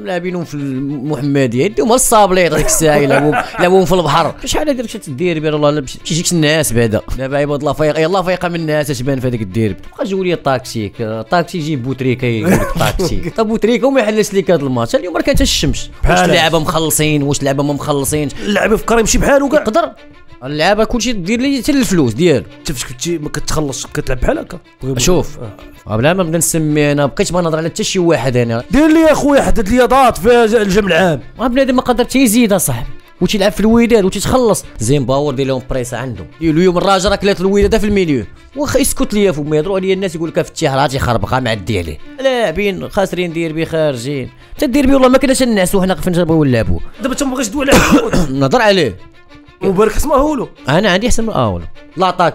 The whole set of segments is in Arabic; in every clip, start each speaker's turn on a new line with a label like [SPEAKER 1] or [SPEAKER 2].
[SPEAKER 1] لاعبينهم في المحمديه يديهم الصابليط ديك الساعه يلعبوا يلعبوا في البحر شحال هذا مشات الديربي راه ما تجيكش الناس بعدا دابا عباد الله فايق يلا فايقه من الناس بان في هذاك الديربي تبقى جو طاكسيك طاكسي الطاكسي بوتريكا يقول لك طاكسي طب بوتريكا وما يحلش لك هذا الماتش اليوم راه كانت الشمس واش اللعابه مخلصين واش اللعابه ما مخلصينش اللعابه في كريم شي بحالو كاع يقدر اللعابه كلشي دير لي حتى الفلوس ديالو انت فاش كنتي ما كتخلص كتلعب بحال هكا شوف آه. آه، بلا ما نبدا نسمي انا بقيت ما نهضر على حتى شي واحد انا دير لي اخويا حدد لي ضاط في الجمع العام آه، بنادم ما قدر تيزيد اصاحبي وتيلعب في الوداد وتتخلص باور دير لهم بريسا عنده اليوم الراجل راه كلات الوداد في الميليو واخا اسكت ليا فما يهضروا عليا الناس يقول لك افتتاح راه تيخربقه مع عليه لاعبين خاسرين ديربي خارجين حتى الديربي والله ما كناش نعسوا وحنا فين نبغيو نلعبو
[SPEAKER 2] دابا تما بغيتش على
[SPEAKER 1] نهضر عليه وبرك خصمه هولو انا عندي احسن من اولو لاطاك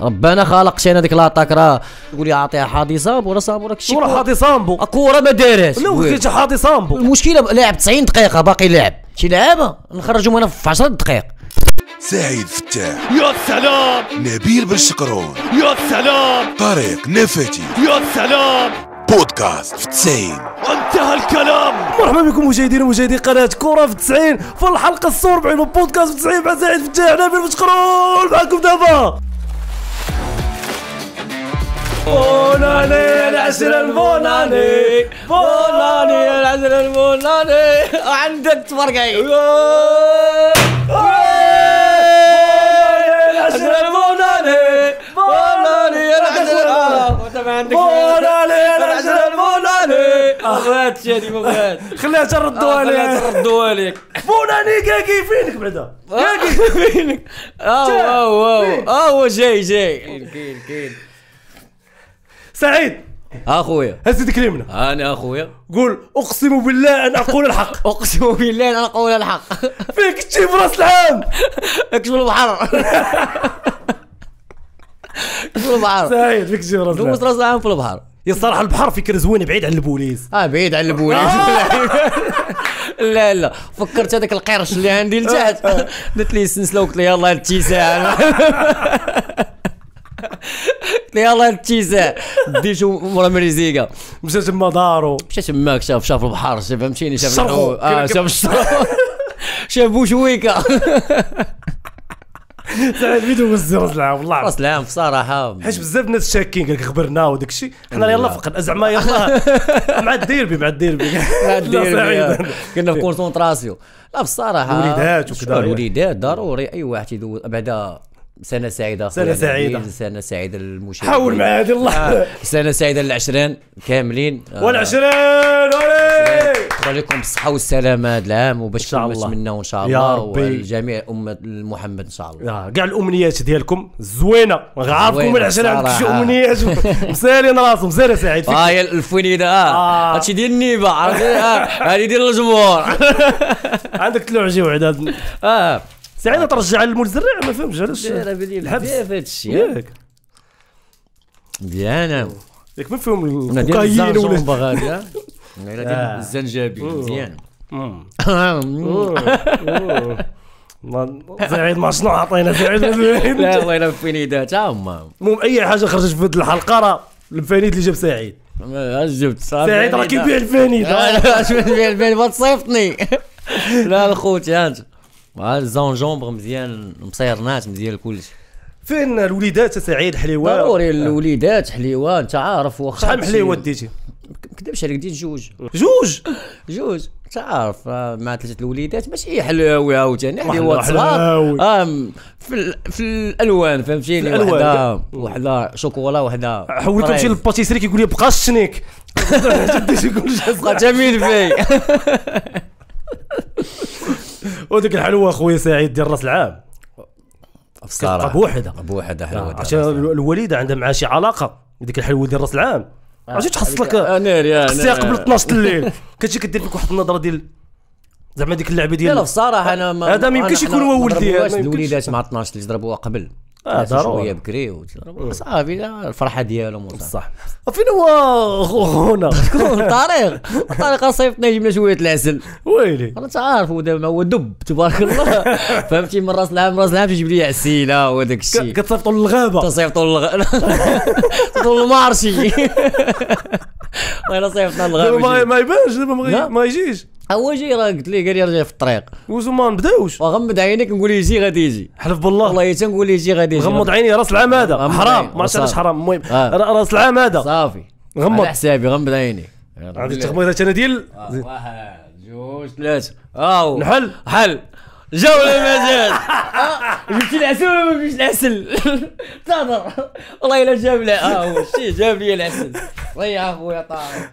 [SPEAKER 1] ربنا خلق شينا ديك لاطاك راه تقول لي عطيها حاضي صامبو راه صامبو راك شي حاضي صامبو الكورة ما دارهاش لا وكيت حاضي صامبو المشكله لاعب 90 دقيقه باقي لاعب شي لعابه نخرجهم انا في 10 دقائق
[SPEAKER 2] سعيد فتاح يا سلام نبيل بن شقرون يا سلام طريق نفتي يا سلام بودكاست في 90 وانتهى الكلام مرحبا بكم مشاهدينا ومشاهدي قناه كره في 90 في الحلقه 46 من بودكاست في 90 مع سعيد فتاح نبيل مشقرول معكم دابا بوناني العسل البوناني بوناني
[SPEAKER 1] العسل البوناني عندك تفرقعي
[SPEAKER 2] ما عندك مولا لي العجل مولا لي شادي مغاد خليها تردوا آه، لي خليها تردوا لك مولا علي كاكي فينك بعدا كاكي فينك او او او او جاي جاي كاين كاين سعيد آه، اخويا يدك اليمنى انا اخويا قول اقسم بالله ان اقول الحق اقسم بالله ان اقول الحق فيك في راس العام اكتب البحر في البحر سايد فيك شي راسنا دوز راس العام في البحر يا الصراحه البحر فكره زوينه بعيد على البوليس اه بعيد على
[SPEAKER 1] البوليس لا لا فكرت هذاك القرش اللي عندي لتحت درت آه، آه. لي السنسله وقلت له يلاه التيساع يلاه التيساع ديتو مرا مريزيكا مشى تما دارو مشى تماك شاف شاف البحر فهمتيني شاف الحوت اه شاف الشرق شاف شويكا
[SPEAKER 2] تاع الفيديو وزي راس العام والله راس العام بصراحه حيت بزاف الناس شاكين قالك خبرنا وداك الشيء حنا يلا فقد زعما يلا مع الديربي مع الديربي مع الديربي آه. كنا في كونسونتراسيون
[SPEAKER 1] لا بصراحه الوليدات وكذا الوليدات ضروري اي واحد يدوز بعدا سنه سعيده سنه يعني سعيده سنه سعيده للمشاهدين حاول مع هذه اللحظه آه، سنه سعيده للعشرين كاملين آه، والعشرين
[SPEAKER 2] اولي
[SPEAKER 1] نتمنى لكم بالصحه والسلامه هذا العام وباش نتمنى وان شاء الله والجميع
[SPEAKER 2] امه محمد ان شاء الله كاع آه، الامنيات ديالكم زوينه عارفكم العشرة عندك شي امنيات مسالين راسهم سنه سعيد اه هي الفوينيده اه هادشي ديال النيبه عرفتي هادي ديال الجمهور عندك تلوع وحدة اه ساعتها ترجع المزرع ما فهمتش علاش دايره بلي الحبس بزاف ياك مزيان ياك ما فيهم الكوكايين ولا آه. الزنجبيل مزيان
[SPEAKER 1] سعيد ما شنو عطينا سعيد لا والله الا فينيدا ها هما المهم اي حاجه خرجت
[SPEAKER 2] في الحلقه راه الفانيد اللي جاب سعيد
[SPEAKER 1] اش جبت سعيد راه كيبيع الفانيد اش
[SPEAKER 2] بيع الفانيد ما تصيفطني
[SPEAKER 1] لا الخوت انت الزون جومبر مزيان مصيرنات مزيان كلشي
[SPEAKER 2] فين الوليدات سعيد حليوه ضروري
[SPEAKER 1] الوليدات حليوه انت عارف واخا شحال من حليوه ديتي ما كذبش عليك ديت جوج جوج جوج انت عارف آه، مع ثلاثه الوليدات ماشي حلاوي عاوتاني حليوة صغار آه، في ال... في الالوان فهمتيني وحده وحده شوكولا
[SPEAKER 2] وحده حولت نمشي للباتيسري كيقول لي بقى الشنيك بقى تمين في وديك الحلوه خويا سعيد ديال راس العام ابو وحده ابو وحده حلوه آه، عشان الوليده عندها معها شي علاقه ديك الحلوه ديال راس العام آه، عرفتي تحصل لك آه، خصيها قبل 12 الليل كتجي كدير فيك واحد النظره ديال زعما ديك اللعبه ديال لا بصراحه انا هذا ما يمكنش يكون هو ولدي الوليدات
[SPEAKER 1] مع 12 اللي ضربوها قبل اه ضروري شويه بكري وصافي صافي الفرحه ديالهم بصح
[SPEAKER 2] فين هو خونا شكون طارق
[SPEAKER 1] طارق صيفطنا جبنا شويه العسل ويلي انا تعرف هو دب تبارك الله فهمتي من راس العام راس العام تجيب لي عسيله وداك الشيء كتصيفطوا للغابه تصيفطوا للغابه تصيفطوا للمارشي وانا صيفطها للغابه ما يبانش دابا ما يجيش هو جاي راه قلت ليه قال لي راه في الطريق وزو ما نبداوش وغمض عينيك نقول
[SPEAKER 2] يجي غادي يجي حلف بالله والله حتى نقول يجي غادي يجي غمض عيني راس العام هذا حرام ما عرفتش علاش حرام المهم آه. راس العام هذا صافي غمض على حسابي غمض عيني عندي التخميرات انا ديال واحد جوج ثلاثه او آه، نحل حل جا ولا ما جاش جبتي العسل ولا ما جبتيش العسل تهضر والله الا جاب آه، لي اه هو شتي جاب لي العسل
[SPEAKER 1] ضيع اخويا طارق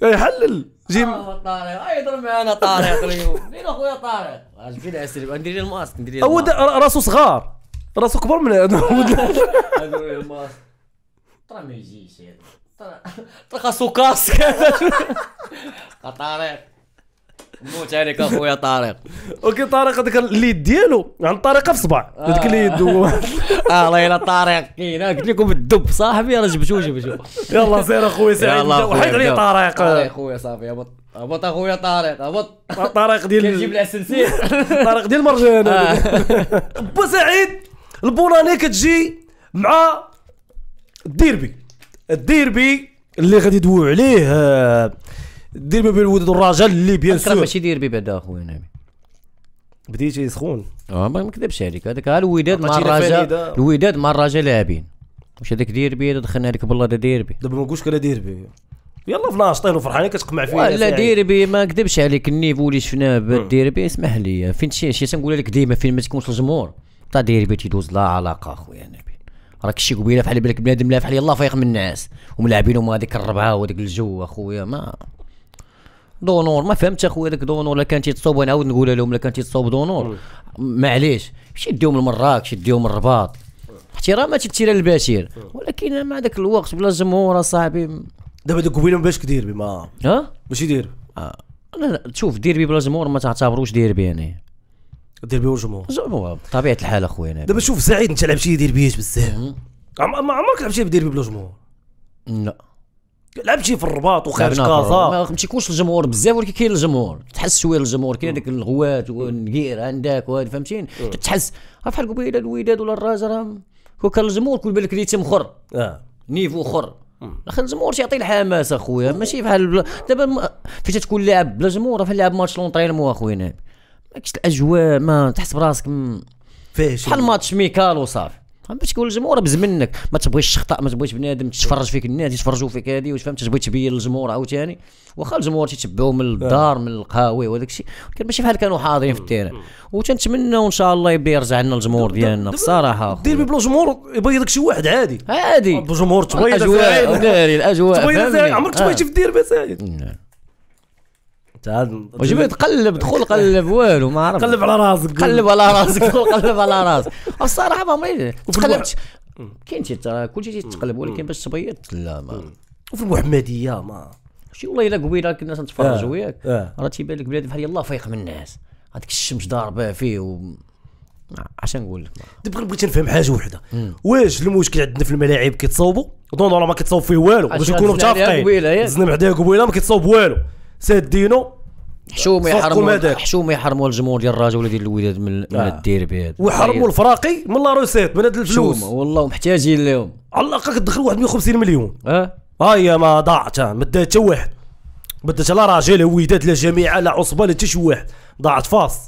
[SPEAKER 2] طيب، حلل جيم
[SPEAKER 1] اه طارق آه، يضرب معانا طارق اليوم فين اخويا طارق جبتي العسل ندير لي الماسك ندير
[SPEAKER 2] لي هو راسو صغار راسو كبر من هذا آه،
[SPEAKER 1] الماسك ترى ما يجيش هذا ترى خاصو كاسك طارق موت عليك اخويا
[SPEAKER 2] طارق اوكي طارق هذاك اليد ديالو عن طريقه في صباع هذاك اليد اه الله آه، الا طارق كاين قلت لكم الدب صاحبي راه جبتو جبتو يلا سير اخويا سعيد وحيد عليه طارق اخويا صافي هبط هبط اخويا طارق هبط طارق ديال نجيب العسلسيل طارق ديال مرجان آه. با سعيد البولاني كتجي مع الديربي الديربي اللي غادي يدويو عليه آه، دير ما بين الولد والرجل اللي بيان سور ماشي دير بيبي بعدا اخويا نبي بديتي سخون
[SPEAKER 1] اه ما نكذبش عليك هذاك الوداد مع الرجاء الوداد مع الرجاء لاعبين واش هذاك دير هذا دخلنا لك بالله دير ديربي دابا ما نقولش كلا دير
[SPEAKER 2] بيه يلا في ناشطين وفرحانين كتقمع فيه لا يعني.
[SPEAKER 1] ديربي ما نكذبش عليك النيفو اللي شفناه بالديربي اسمح لي فين شي شي تنقول لك ديما فين ما تكونش الجمهور تا ديربي تيدوز لا علاقه اخويا نبي راك شي قبيله فحال بالك بنادم لا فحال يلا فايق من النعاس وملاعبينهم هذيك الربعه وهذيك الجو اخويا ما دونور ما فهمتش اخويا داك دونور لا كان تيتصوب وانا عاود نقولها لهم لا كان تيتصوب دونور معليش مشي ديهم لمراكش ديهم الرباط احترامات التيران البشير ولكن مع ذاك الوقت بلا جمهور اصاحبي دابا دوك قبيله باش كدير بما ها باش يدير آه. لا لا تشوف ديربي بلا جمهور ما تعتبروش ديربي يعني ديربي والجمهور جمهور بطبيعه الحال اخويا دابا
[SPEAKER 2] شوف سعيد انت لعبتي ديربيات بزاف ما عمرك لعبتي ديربي بلا جمهور لا شي في الرباط وخارج كازا ما تيكونش الجمهور
[SPEAKER 1] بزاف ولكن كاين الجمهور تحس شويه الجمهور كاين هذاك الغوات والنقير عندك وهذا فهمتيني تحس بحال قبيله الوداد ولا الراجا راه كون كان الجمهور كل بالك ريتم اخر اه نيفو اخر اخي الجمهور تيعطي الحماس اخويا ماشي بحال دابا فاش تكون لاعب بلا جمهور فحال لاعب ماتش لونترينمون اخويا ما كاينش الاجواء ما تحس براسك فيه شي بحال ماتش ميكال وصافي باش تقول الجمهور بز منك ما تبغيش تخطا ما تبغيش بنادم تتفرج فيك الناس يتفرجوا فيك هذه واش فهمت تبغي تبين للجمهور عاوتاني واخا الجمهور تيتبعوا من الدار من القهاوي وداك الشيء ولكن ماشي بحال كانوا حاضرين في التيران وتنتمنى ان شاء الله يبدا يرجع لنا الجمهور ديالنا بصراحه
[SPEAKER 2] دير بلا جمهور يبيضك شي واحد عادي عادي الجمهور تبيض الاجواء الاجواء تبيض عمرك تبغي في آه. الديربي وجبي
[SPEAKER 1] تقلب دخول قلب والو ما عرفت قلب على راسك قلب على راسك دخول قلب على راسك الصراحه ما عمري تقلبت كاين كل شيء تقلب ولكن باش تبيض لا ما وفي المحمديه ما شي والله الا قبيله كنا تنتفرج آه. وياك آه. راه تيبان لك بلاد بحال
[SPEAKER 2] الله فايق من الناس هذيك الشمس ضاربه فيه و... اش نقول لك دابا بغيت نفهم حاجه وحده واش المشكل عندنا في الملاعب كيتصاوبوا دون ما كيتصاوب فيه والو باش نكونوا متفقين زدنا بعدا قبيله ما كيتصاوب والو سادينو حشومه يحرموا
[SPEAKER 1] حشومه يحرموا الجمهور ديال الراجل ولا ديال الوداد من, آه. من الديربي هذا وحرموا طيب.
[SPEAKER 2] الفراقي من لا روسيت من هاد الفلوس والله محتاجين لهم على الاقل كتدخل واحد 150 مليون اه هي ما ضاعت ما دات حتى واحد ما دات لا راجل لا وداد لا جامعه لا عصبه لا حتى شي واحد ضاعت فاس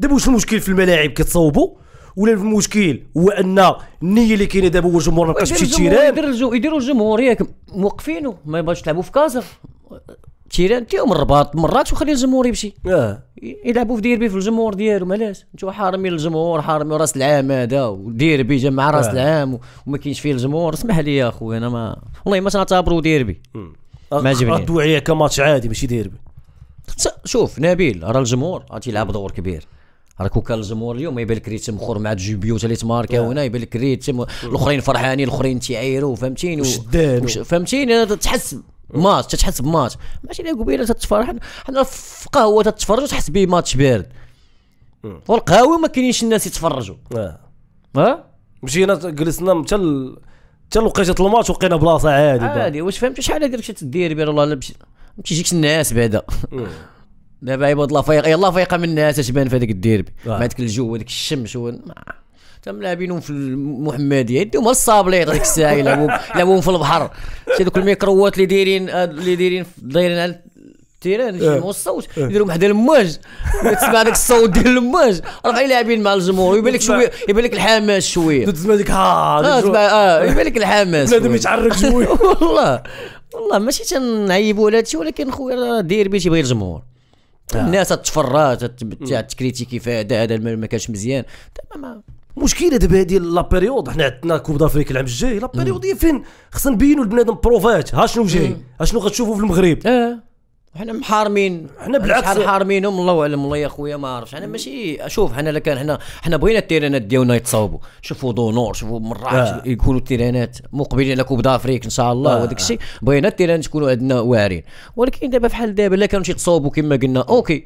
[SPEAKER 2] دابا واش المشكل في الملاعب كتصوبوا ولا المشكل هو ان النيه اللي كاينه دابا هو الجمهور ما بقاش في التيران يديروا الجمهور ياك موقفينه ما يبغاش تلعبوا في كازا التيران
[SPEAKER 1] تيهم الرباط مرات وخلي الجمهور يمشي اه يلعبوا في ديربي في الجمهور ديالهم علاش انتو حارمين الجمهور حارمين راس العام هذا وديربي جمع راس آه. العام وما كاينش فيه الجمهور اسمح لي يا خويا انا ما والله ما تنعتبرو ديربي ما عجبنيش ردوا عليه كماتش عادي ماشي ديربي شوف نبيل راه الجمهور تيلعب دور كبير راه كون كان الجمهور اليوم يبان لك ريتم اخر مع جوج بيوت اللي تماركا آه. هنا يبان لك ريتم الاخرين فرحانين الاخرين تيعايروا فهمتيني وشدان فهمتيني تحس ماتش تتحس بماتش ماشي الا قبيله
[SPEAKER 2] تتفرح حنا في قهوه تتفرج تحس به ماتش بارد والقهاوي ما كاينينش الناس يتفرجوا اه ها مشينا جلسنا حتى حتى وقيته الماتش وقينا بلاصه عادي عادي واش فهمت شحال هذيك تدير بير والله ما تيجيكش الناس
[SPEAKER 1] بعدا دابا عباد الله فايق يلاه فايقه من الناس بان في هذاك الديربي آه. مع ديك الجو وديك الشمس حتى ملاعبينهم في المحمديه يديهم الصابليط ديك الساعه يلعبوا يلعبوا في البحر شتي دوك الميكروات اللي دايرين اللي دايرين دايرين على التيران يسمعوا الصوت إيه. إيه. يديروا حدا الماج تسمع ذاك الصوت ديال الماج غير لاعبين مع الجمهور يبان لك شويه يبان لك الحماس شويه تسمع ديك ها آه، تسمع اه يبان لك الحماس بنادم يتعرق شويه والله والله ماشي تنعيبوا على هادشي ولكن خويا راه ديربي تيبغي الجمهور آه. الناس تتفرج تكريتيكي في هذا هذا ما كانش
[SPEAKER 2] مزيان مشكله دابا هذه لا بيريود حنا عندنا كوب دافريك العام الجاي لا بيريود هي فين خصنا نبينوا لبنادم بروفات ها شنو جاي ها شنو غتشوفوا في المغرب اه حنا محارمين حنا بالعكس حنا
[SPEAKER 1] حارمينهم الله اعلم والله يا خويا ما عرفتش انا ماشي شوف حنا الا كان حنا حنا بغينا التيرانات ديالنا يتصاوبوا شوفوا دونور شوفوا مراكش آه. يكونوا التيرانات مقبلين على كوب دافريك ان شاء الله آه. وداك الشيء بغينا التيرانات يكونوا عندنا واعرين ولكن دابا فحال دابا الا كانوا تيتصاوبوا تصاوبوا كما قلنا اوكي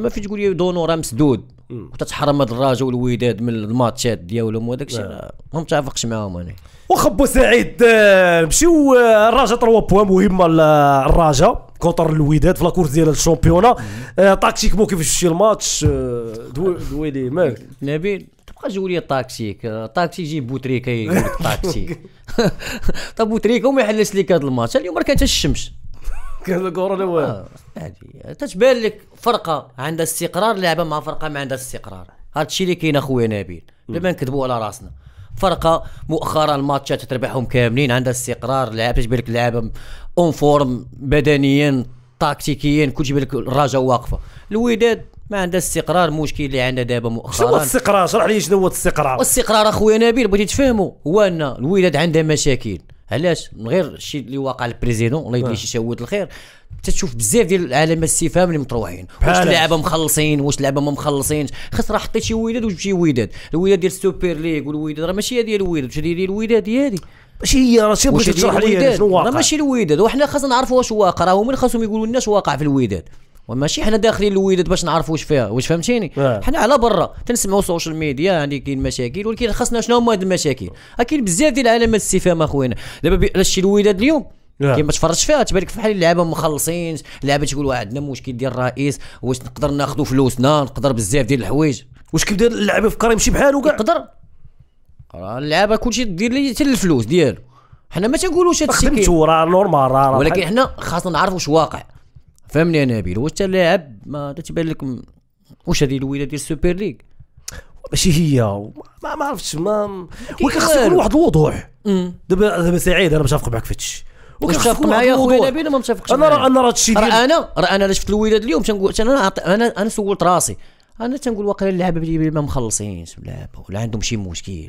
[SPEAKER 1] ما فين تقول لي دونو راه مسدود وتتحرم هذا الراجل والوداد من الماتشات ديالهم وداك الشيء نعم. ما متفقش معاهم انا
[SPEAKER 2] بو سعيد آه، مشيو آه، الراجا 3 بوان مهمه آه، الراجا كونتر الوداد في لاكورس ديال الشامبيونه مو كيفاش شفتي الماتش دويلي مالك
[SPEAKER 1] نبيل تبقى لي تاكتيك تاكتيك جيب بوتريكا يقول لك طاكسي طب بوتريكا وما يحلش لك هذا الماتش اليوم راه كانت الشمس كذا كوره الاول آه، تتبان لك فرقه عندها استقرار لعبه مع فرقه ما عندها استقرار هذا الشيء اللي كاين اخويا نبيل بلا ما نكذبوا على راسنا فرقه مؤخرا الماتشات تربحهم كاملين عندها استقرار لعبة تجيب لك لعبه اون فورم بدنيا تكتيكيا كل شيء لك الرجاء واقفه الوداد ما عندها استقرار المشكل اللي عندها دابا مؤخرا شنو الاستقرار شرح لي شنو هو الاستقرار الاستقرار اخويا نبيل بغيتي تفهموا هو ان الوداد عندها مشاكل علاش من غير الشيء اللي واقع البريزيدون الله يدي آه. شي شهود الخير تتشوف بزاف ديال العلامات الاستفهام اللي مطروحين واش اللعابه مخلصين واش اللعابه ما مخلصينش خاص راه حطيت شي وداد وجبت شي وداد الوداد ديال السوبر ليغ والوداد راه ماشي هذه الوداد واش هذه الوداد هي ماشي هي راه سير بغيتي تشرح لي شنو واقع راه ماشي الوداد وحنا خاصنا نعرفوا واش واقع هما اللي خاصهم يقولوا لنا واقع في الوداد وماشي حنا داخلين الوداد باش نعرفوا واش فيها واش فهمتيني آه. حنا على برا تنسمعوا السوشيال ميديا يعني كاين مشاكل ولكن خاصنا شنو هما هاد المشاكل اكيد بزاف ديال علامات الاستفهام اخوينا دابا شتي الوداد اليوم آه. كيما تفرجت فيها تبان لك بحال اللعابه مخلصين اللعابه تقول عندنا مشكل ديال الرئيس واش نقدر ناخذ فلوسنا نقدر بزاف ديال الحوايج واش كيبدا اللعابه يفكر يمشي بحالو كاع يقدر اللعابه كلشي دير لي حتى الفلوس ديالو حنا ما تنقولوش هادشي خدمت وراه نورمال ولكن حنا خاصنا نعرفوا واش واقع فهمني يا نبيل واش لاعب ما تتبان لك واش هذه الولايه ديال السوبر ليغ
[SPEAKER 2] ماشي هي ما ما عرفتش ما ولكن خاص يكون واحد الوضوح دابا دابا سعيد انا متفق معك في هادشي متفق معايا خويا نبيل ما متفقش انا انا راه هادشي ديال انا
[SPEAKER 1] راه انا شفت الولاد اليوم تنقول انا انا انا سولت راسي انا تنقول واقيلا اللعابه ما مخلصينش اللعبه ولا عندهم شي مشكل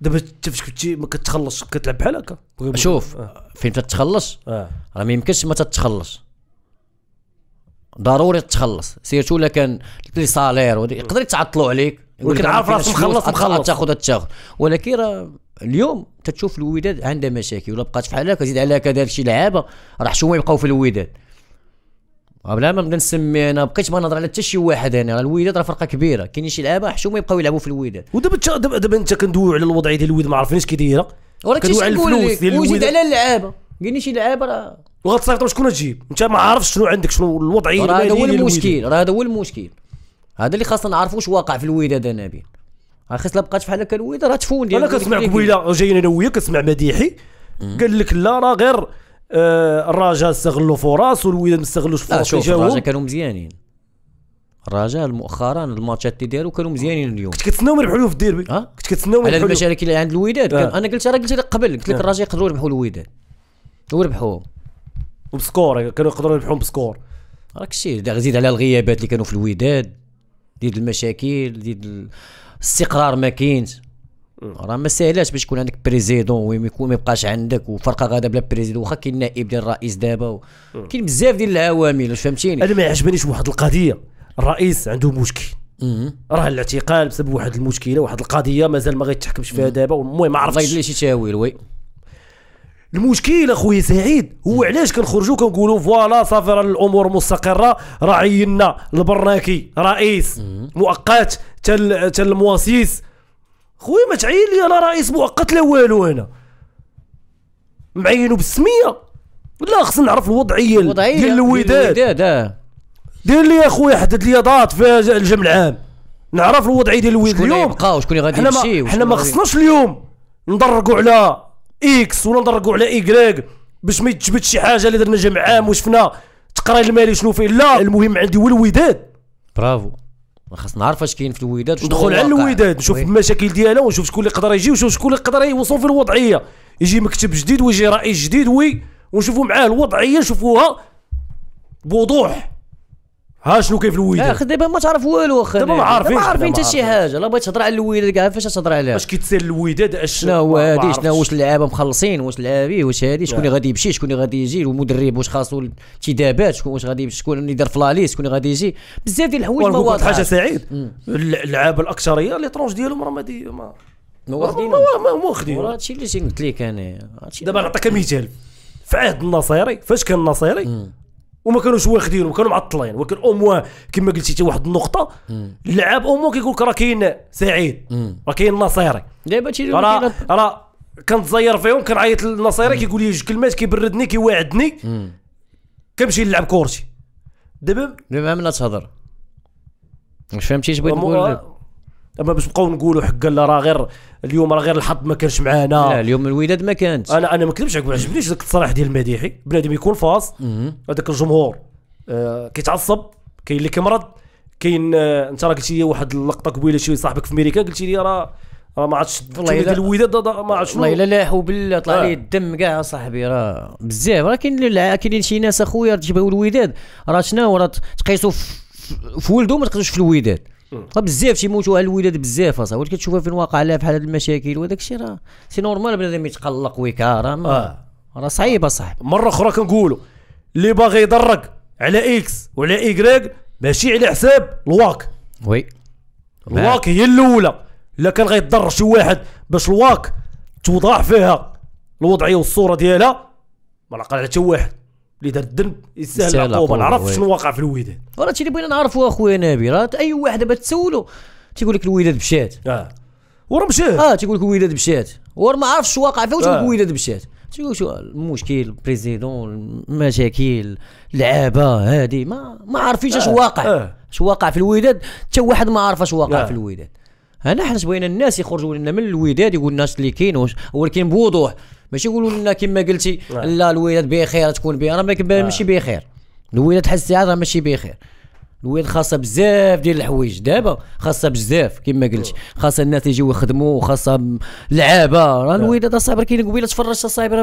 [SPEAKER 1] دابا انت فاش كنتي ما كتخلصش كتلعب بحال هكا شوف آه. فين تتخلص آه. راه ما يمكنش ما تتخلص ضروري تخلص سيرتو الا كان لي سالير يقدر يتعطلوا عليك ولكن عارف راسك مخلص مخلص تاخذ تاخذ ولكن راه اليوم تتشوف الوداد عندها مشاكل ولا بقات بحال هكا زيد عليها كذا شي لعابه راه حشوما يبقاو في الوداد بلا ما نبدا نسمي انا بقيت ما نهضر على حتى شي واحد هنا الوداد راه فرقه كبيره كاينين شي لعابه حشومه
[SPEAKER 2] يبقاو يلعبوا في الوداد ودابا دابا انت كندوي على الوضعيه ديال الوداد ما عرفنيش كي دايره كندوي على الفلوس ديال الوداد وزيد على
[SPEAKER 1] اللعابه قال شي لعابه راه
[SPEAKER 2] وغتصيفطهم شكون تجيب انت ما عارفش شنو عندك شنو الوضعيه راه هذا هو المشكل
[SPEAKER 1] راه هذا هو المشكل هذا اللي خاصنا نعرفوا واش واقع في الوداد بين
[SPEAKER 2] راه خاصنا بقات بحال هكا الوداد راه تفون انا كنسمع قبيله جايين انا وياك كنسمع مديحي قال لك لا راه غير آه، الرجاء استغلوا فرص والوداد ما استغلوش فرص الرجاء كانوا
[SPEAKER 1] مزيانين الرجاء مؤخرا الماتشات اللي داروا كانوا مزيانين اليوم
[SPEAKER 2] كنت كتسناهم يربحوا في الديربي كنت كنت كتسناهم على المشاركه
[SPEAKER 1] اللي عند الوداد آه.
[SPEAKER 2] انا قلت راه قلت لك قبل قلت لك آه. الرجاء يقدروا يربحوا الوداد وربحوا وبسكور كانوا يقدروا يربحوهم بسكور
[SPEAKER 1] راك شي زيد على الغيابات اللي كانوا في الوداد زيد المشاكل زيد الاستقرار ما كاينش راه ما ساهلاش باش يكون عندك بريزيدون وما يبقاش عندك وفرقه غاده بلا بريزيدون واخا كاين نائب ديال الرئيس دابا كاين بزاف ديال العوامل واش
[SPEAKER 2] فهمتيني انا ما عجبنيش واحد القضيه الرئيس عنده مشكل راه الاعتقال بسبب واحد المشكله واحد القضيه مازال ما غيتحكمش فيها دابا والمهم ما عرفتش شي تاويل وي المشكل اخويا سعيد هو علاش كنخرجوا كنقولوا فوالا صافي راه الامور مستقره راه عينا البرناكي رئيس مؤقت تل تل المؤسس خويا ما تعين لي انا رئيس مؤقت لا والو انا معينو بالسميه لا خصني نعرف الوضعيه ديال الوداد اه. دير لي اخويا حدد لي ضات في الجمع العام نعرف الوضعيه ديال الوداد اليوم شكون اللي غادي يمشي حنا ما خصناش اليوم نضرقوا على اكس ولا ونضرقوا على ايكريك باش ما يتجبد شي حاجه اللي درنا جمع عام وشفنا التقرير المالي شنو فيه لا المهم عندي هو الوداد
[SPEAKER 1] برافو خاص نعرف اش كاين في الوداد ندخل على
[SPEAKER 2] الوداد نشوف المشاكل ديالها ونشوف شكون اللي يقدر يجي ونشوف شكون اللي يقدر يوصل في الوضعيه يجي مكتب جديد ويجي رئيس جديد وي ونشوفوا معاه الوضعيه نشوفوها بوضوح ها شنو كيف الويدان اخي دابا
[SPEAKER 1] ما تعرف والو
[SPEAKER 2] اخي دابا ما عارفين ما عارفين حتى شي
[SPEAKER 1] حاجه لا بغيت تهضر على الويداد كاع فاش تهضر عليها اش كيتسير الويداد اش شنو هو هادي شنو واش اللعابه مخلصين واش لعابي واش هادي شكون اللي غادي يمشي شكون اللي غادي يجي المدرب واش خاصو الانتدابات شكون واش غادي شكون اللي دار فلاليس شكون اللي غادي يجي بزاف ديال الحوايج ما واضحه حاجه سعيد اللعابه الاكثريه
[SPEAKER 2] لي طرونج ديالهم راه ما ما واخدين ما واخدين هادشي اللي قلت لك انا دابا نعطيك مثال في عهد النصيري فاش كان النصيري وما كانوش واخدينهم وكانوا معطلين ولكن او موان كما قلتي حتى واحد النقطه اللاعب او موان كيقول لك راه كاين سعيد راه كاين نصيري دابا تيجي راه راه كنتزير فيهم كنعيط للنصيري كيقول لي جوج كلمات كيبردني كيواعدني كنمشي نلعب كورتي دابا دابا من تهضر واش فهمتي اش بغيت نقول اما باش نبقاو نقولوا حق لا راه غير اليوم راه غير الحظ ما كانش معانا لا
[SPEAKER 1] اليوم الوداد ما كانت
[SPEAKER 2] انا انا ما كذبش عليك ما عجبنيش ذاك التصريح ديال المديحي بنادم يكون فاص هذاك الجمهور آه كيتعصب كاين اللي كيمرض كاين آه انت راه قلتي لي واحد اللقطه قبيله شي صاحبك في امريكا قلتي لي راه راه ما عرفتش والله ديال الوداد ما عرفتش والله الا لاحوا بالله طلع آه. لي الدم كاع
[SPEAKER 1] صاحبي راه بزاف راه كاين كاينين شي ناس اخويا تجيبوا الوداد راه شناهو راه تقيسوا في ولده ما تقيسوش في الوداد راه بزاف تيموتوا الولاد بزاف اصاحبي كتشوفها فين واقع لها بحال هاد المشاكل وداك الشيء راه سي نورمال بنادم يتقلق ويكار
[SPEAKER 2] راه راه صعيب اصاحبي مره اخرى كنقولوا اللي باغي يضرك على اكس وعلى ايكغيك ماشي على حساب الواك وي الواك هي الاولى الا كان غيضر شي واحد باش الواك توضع فيها الوضعيه والصوره ديالها ما نعقل على حتى واحد اللي دار الذنب يستاهل العقوبه نعرف شنو
[SPEAKER 1] واقع في الوداد راه تيلي بغينا نعرفوا اخويا نبي راه اي واحد دابا تسولو تيقول لك الوداد مشات اه وراه مشات اه تيقول لك الوداد مشات وراه ما عرفش واقع فيه وتقول لك آه. الوداد مشات تيقول شو المشكل البريزيدون المشاكل اللعابه هذه ما ما عارفينش اش آه. واقع آه. اش واقع في الوداد حتى واحد ما عارف اش واقع آه. في الوداد هنا حنا بغينا الناس يخرجوا لنا من الوداد يقول لنا اللي كاين ولكن بوضوح ماشي يقولوا لنا كما قلتي نعم. لا الولاد بخير تكون بها راه نعم. ماشي بخير الولاد حس الساعات راه ماشي بخير الولاد خاصه بزاف ديال الحوايج دابا خاصه بزاف كما قلت نعم. خاصه الناس يجيو يخدموا وخاصه لعابه راه الولاد اصاحبي كاين قبيله تفرجت اصاحبي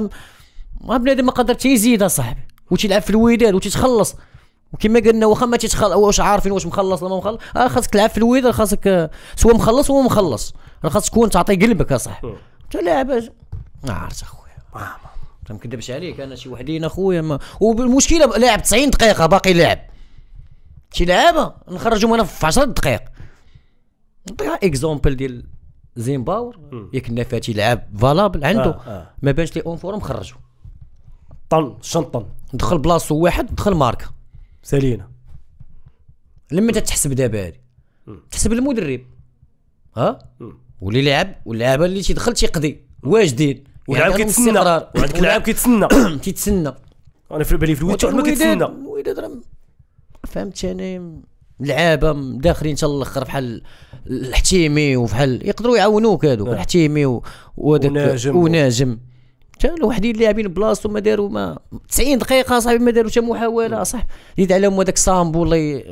[SPEAKER 1] راه بنادم ما قدر تيزيد اصاحبي وتيلعب في الوداد وتتخلص وكما قلنا واخا ما تيتخلص واش عارفين واش مخلص ولا ما مخلص راه خاصك تلعب في الوداد خاصك سوا مخلص ولا مخلص راه خاصك تكون تعطي قلبك اصاحبي انت لاعب ما عرفت اخويا ما ما نكذبش عليك انا شي وحدين اخويا ما... والمشكله لاعب 90 دقيقه باقي لاعب شي لعابه نخرجهم انا في 10 دقائق نعطيها اكزومبل ديال زيمباور ياك النفاتي لعاب فالابل عنده آه آه. ما بانش لي اون فورم خرجو طن شنطن دخل بلاصو واحد دخل ماركه سالينا لما تتحسب دابا هادي تحسب المدرب ها واللي لعب واللعابه اللي تيدخل تيقضي واجدين يعني والعاب كيتسنى وعندك العاب كيتسنى كيتسنى انا في بالي في الويتشر ما كيتسنى الوداد راه فهمت يعني لعابه داخلين حتى الاخر بحال الحتيمي وبحال يقدروا يعاونوك هادوك نعم. الحتيمي وهذاك وناجم, وناجم. حتى الوحدين لاعبين بلاصتو ما داروا ما 90 دقيقه صاحبي ما داروا حتى محاوله نعم. صح زيد عليهم هذاك سامبو الله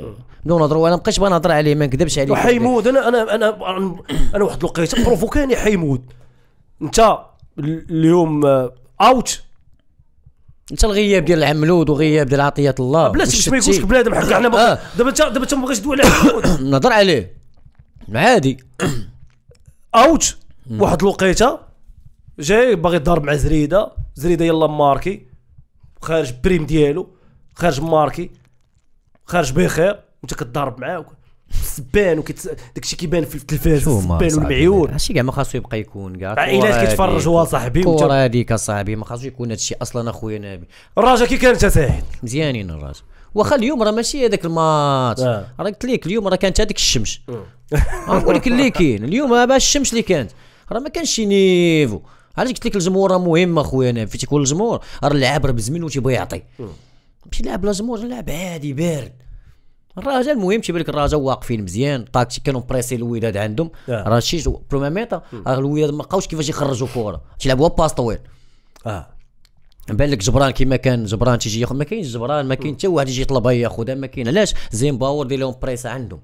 [SPEAKER 1] بدون نهضروا انا ما بقيتش بنهضر عليه ما نكذبش عليه حيمود
[SPEAKER 2] انا انا انا انا واحد الوقيته بروفوكاني حيمود انت اليوم آه، اوت انت الغياب ديال العملود وغياب ديال عطيه الله بلاتي باش ما يكونش بنادم حق حنا دابا دابا انت ما بغيتش تدوي على نهضر عليه عادي اوت واحد الوقيته جاي باغي يضرب مع زريده زريده يلا ماركي خارج بريم ديالو خارج ماركي خارج بخير وانت كتضرب معاه سبان وكت داكشي كيبان في التلفاز سبان
[SPEAKER 1] والمعيون هادشي كاع ما خاصو يبقى يكون كاع العائلات كيتفرجوا صاحبي كور هذيك اصاحبي ما خاصو يكون هادشي اصلا اخويا نبي الراجا كي كانت سعيد مزيانين الراجا واخا اليوم راه ماشي هذاك الماتش آه. راه قلت لك اليوم راه كانت هذيك الشمس آه. آه، نقول لك اللي كاين اليوم باش الشمس اللي كانت راه ما كانش شي نيفو علاش قلت لك الجمهور راه مهم اخويا انا في تيكون الجمهور راه اللاعب راه بزمن وتيبغي يعطي ماشي لاعب لا جمهور لاعب عادي بارد الرجاء المهم تيبان لك الرجاء واقفين مزيان طاكتيك كانوا بريسي الوداد عندهم آه. راه شي بروما ميتا الوداد ما لقاوش كيفاش يخرجوا كوره تيلعبوا باس طويل اه بان لك جبران كيما كان جبران تيجي ياخذ ما كاينش جبران ما كاين حتى واحد يجي يطلبها ياخذها ما كاين علاش زيمباور دير لهم بريس عندهم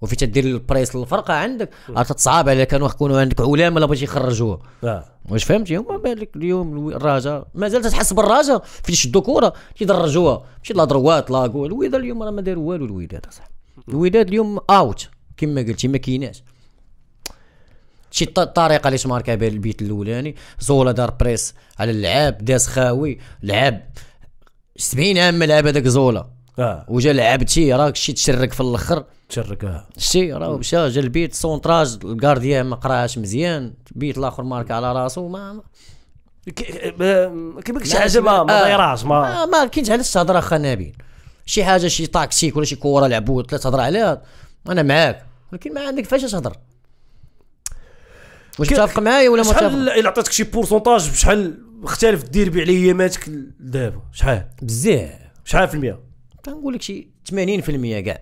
[SPEAKER 1] وفي تدير البريس للفرقه عندك راه تصعب على كانوا يكونوا عندك علماء باش يخرجوها آه. واش فهمتي هما بالك اليوم الرجاء مازال تحس بالرجاء فين شدوا كره تيدرجوها ماشي لا دروات لا جول الوداد اليوم راه ما دار والو الوداد اصاحبي الوداد اليوم اوت كما قلتي ما كايناش شي الطريقه اللي تماركا بها البيت الاولاني زولا دار بريس على اللعاب داس خاوي لعاب 70 عام ما لعب هذاك زولا اه وجا لعبتي راك شي تشرك في الاخر تشرك اه شتي راه مشى جا البيت سونتراج الكارديان ما قراهاش مزيان البيت الاخر مارك على راسو ما كيما
[SPEAKER 2] آه، شي حاجه ما ما دايراش آه. ما
[SPEAKER 1] آه، ما كنت علاش تهضر نبيل شي حاجه شي طاكسيك ولا شي كوره لعبوا ثلاثه تهضر عليها انا معاك ولكن ما عندك فاش تهضر
[SPEAKER 2] واش متفق معايا ولا متفق شحال الا عطيتك شي بورسونتاج بشحال اختلف دير على لياماتك دابا شحال بزاف شحال في المية كنقول لك شي 80% كاع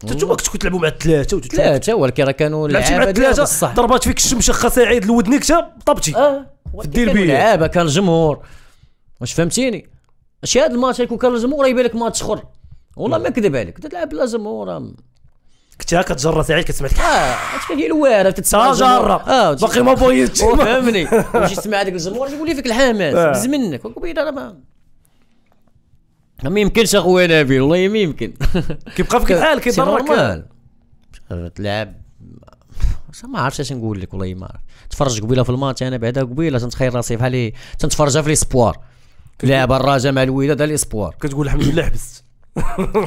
[SPEAKER 2] تتوما كنت كتلعبوا مع ثلاثه ثلاثه
[SPEAKER 1] ولكن راه كانوا لعابه مع الثلاثه
[SPEAKER 2] ضربات فيك خا سعيد عيد لودنيك طبتي اه في الديربي
[SPEAKER 1] لعابه كان الجمهور واش فهمتيني شي هذا الماتش يكون كان الجمهور يبان لك
[SPEAKER 2] ماتش اخر والله ما كذب عليك
[SPEAKER 1] تلعب بلا جمهور
[SPEAKER 2] كنت هكا تجرى سعيد كتسمع لك
[SPEAKER 1] اه كتفيه الوارع تتسمع جرى اه باقي ما بغيتش فهمني واش تسمع هذاك الجمهور يقول لي فيك الحماس آه. بز منك وقبيله راه ما يمكنش اخويا نبيل والله ما يمكن كيبقى فيك الحال كيضرك تلعب ما عرفتش اش نقول لك والله ما عرفت تفرج قبيله في الماتش انا بعدا قبيله تنتخيل راسي بحال تنتفرجها في ليسبوار لعب الراجا مع الوداد ليسبوار كتقول الحمد لله حبست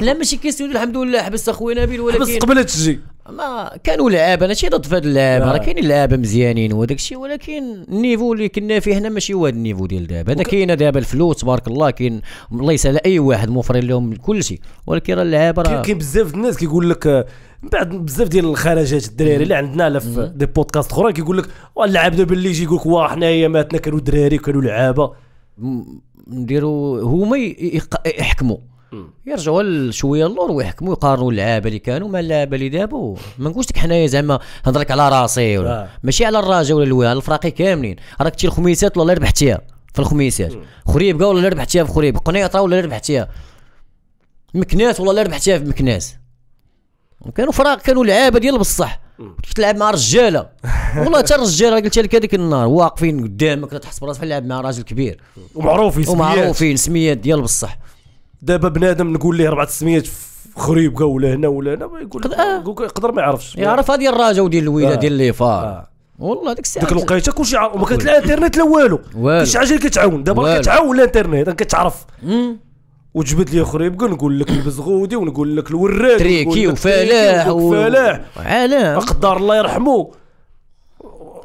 [SPEAKER 1] لا ماشي كيسيون الحمد لله حبست اخويا نبيل ولكن حبست قبل تجي ما كانوا لعابه انا شي ضد في هاد اللعابه راه كاينين لعابه مزيانين وداك الشيء ولكن النيفو اللي كنا فيه هنا ماشي هو هذا النيفو ديال دابا هذا كاين دابا الفلوس تبارك الله كاين الله يسهل اي واحد موفرين لهم
[SPEAKER 2] كل شيء ولكن راه اللعابه راه كاين بزاف الناس كيقول لك من بعد بزاف ديال الخرجات الدراري اللي عندنا على في دي بودكاست اخرى كيقول لك اللعاب دابا اللي يجي يقول لك واه حنايا ماتنا كانوا دراري وكانوا لعابه نديروا هما يحكموا
[SPEAKER 1] يرجعوا شويه اللور ويحكموا يقارنوا اللعابه اللي كانوا مع اللعابه اللي دابا ما نقولش لك حنايا زعما هضرك على راسي ولا آه. ماشي على الراجا ولا الوال الفراقي كاملين راك تي الخميسات والله ربحتيها في الخميسات خريبكه والله ربحتيها في خريب قنيطره والله ربحتيها مكناس والله ربحتيها في مكناس كانوا فراق كانوا لعابه ديال بصح تلعب مع رجاله والله حتى الرجاله قلت لك هذيك النهار واقفين قدامك تحس براسك تلعب مع راجل كبير ومعروفين سميات ومعروفين
[SPEAKER 2] سميات ديال بصح دابا بنادم نقول ليه 4600 خريبكه ولا هنا ولا هنا يقول لك آه. يقدر ما يعرفش يعرف هذه الراجا وديال الويله آه. ديال اللي فار آه. والله ديك الساعه ديك الوقيته كلشي عارف ما كانت لا انترنت لا والو شي حاجه اللي كتعاون دابا كتعاون الانترنت كتعرف وجبد لي خريبكه نقول لك البزغودي ونقول لك الوراك تريكي وفلاح وفلاح
[SPEAKER 1] علاه قدار الله يرحمه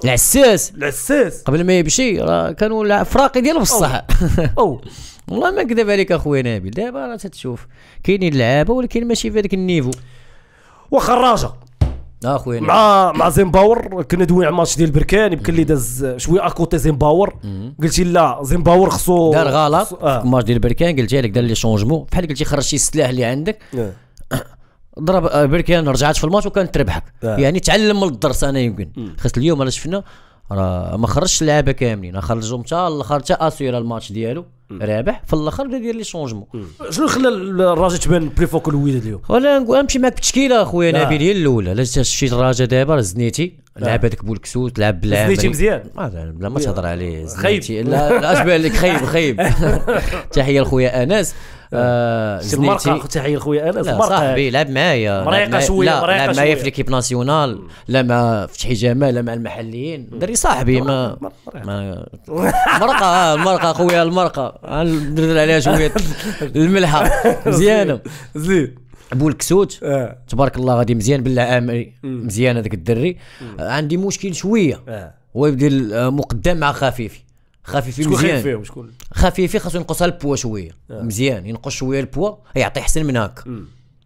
[SPEAKER 1] العساس العساس قبل ما يمشي راه كانوا فراقي ديالو في الصحه والله ما نكذب عليك اخويا نبيل دابا راه تتشوف
[SPEAKER 2] كاينين لعابه ولكن ماشي في هذاك النيفو وخراجه اخويا مع مع زيمباور كنا دوينا على الماتش ديال بركان يمكن اللي داز شويه اكوتي زيمباور قلتي لا زيمباور خصو دار
[SPEAKER 1] غلط خصو... آه. في الماتش ديال بركان قلت لك دار لي شونجمون بحال قلتي خرج شي السلاح اللي عندك آه. ضرب آه، بركان رجعت في الماتش وكانت تربحك آه. يعني تعلم من الدرس انا يمكن خاص اليوم انا شفنا راه ما خرجش اللعابه كاملين خرجهم حتى الاخر حتى اسير الماتش ديالو رابح في الاخر بدا يدير لي شونجمون
[SPEAKER 2] شنو خلى الراجا تبان بلي فوق الوداد اليوم
[SPEAKER 1] ولا نمشي معاك بالتشكيله خويا نبيل
[SPEAKER 2] هي الاولى لا شتي الراجا
[SPEAKER 1] دابا زنيتي لعب هذاك بولكسوت لعب بالعام زنيتي مزيان بلا ما تهضر أيوه. عليه زنيتي خايب لا اشبه لك خايب خايب تحيه لخويا انس آه، آه. سي مرقه
[SPEAKER 2] تحيه لخويا انس لا صاحبي
[SPEAKER 1] لعب معايا مريقه شويه لا لعب معايا في ليكيب ناسيونال لا مع فتحي جمال لا مع المحليين دري صاحبي ما آه، المرقه المرقه خويا المرقه ندير عليها شويه الملحه مزيانه زين ابو الكسوت آه. تبارك الله غادي مزيان بالله امري مزيان هذاك الدري آه عندي مشكل شويه آه. هو يبدا مقدم مع خفيفي خفيفين مزيان وشكون خفيفي خاصو ينقصها البوا شويه آه. مزيان ينقص شويه البوا يعطي احسن من هكا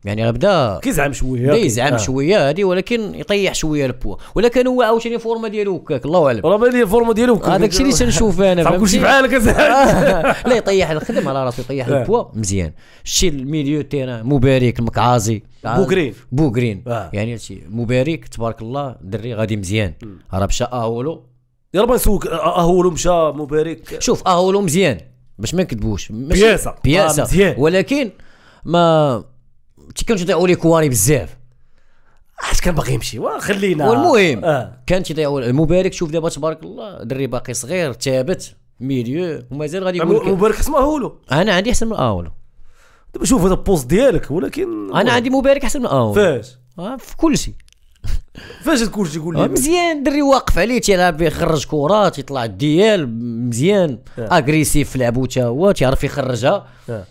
[SPEAKER 1] يعني بدا كيزعم شويه بدا يزعم آه. شويه هادي ولكن يطيح شويه البوا ولكن هو عاوتاني الفورمه ديالو هكاك الله اعلم والله بالي الفورما ديالو هذاك الشيء اللي تنشوف انا كلشي بحالك آه. لا يطيح الخدم على راسو يطيح آه. البوا مزيان شتي الميليو تيران مبارك المكعازي آه. بوكرين بوكرين يعني مبارك تبارك الله دري غادي مزيان راه مشى اولو يلا بغا نسولك اهولو مشى مبارك شوف اهولو مزيان باش ما نكذبوش بياسه بياسه آه مزيان. ولكن ما كانوا يضيعوا لي كواري بزاف اش كان باغي يمشي خلينا والمهم آه. كان تضيعوا المبارك شوف دابا تبارك الله دري باقي صغير ثابت ميليو ومازال غادي يقول مبارك اسمه اهولو
[SPEAKER 2] انا عندي احسن من اهولو دابا شوف هذا البوست ديالك ولكن انا عندي مبارك احسن من اهولو فاش آه في كل شيء فاش الكوتش يقول لي مزيان
[SPEAKER 1] الدري واقف عليه تيلعب يخرج كره تيطلع الديال مزيان اغريسيف اه. في لعبو حتى هو تيعرف يخرجها اه.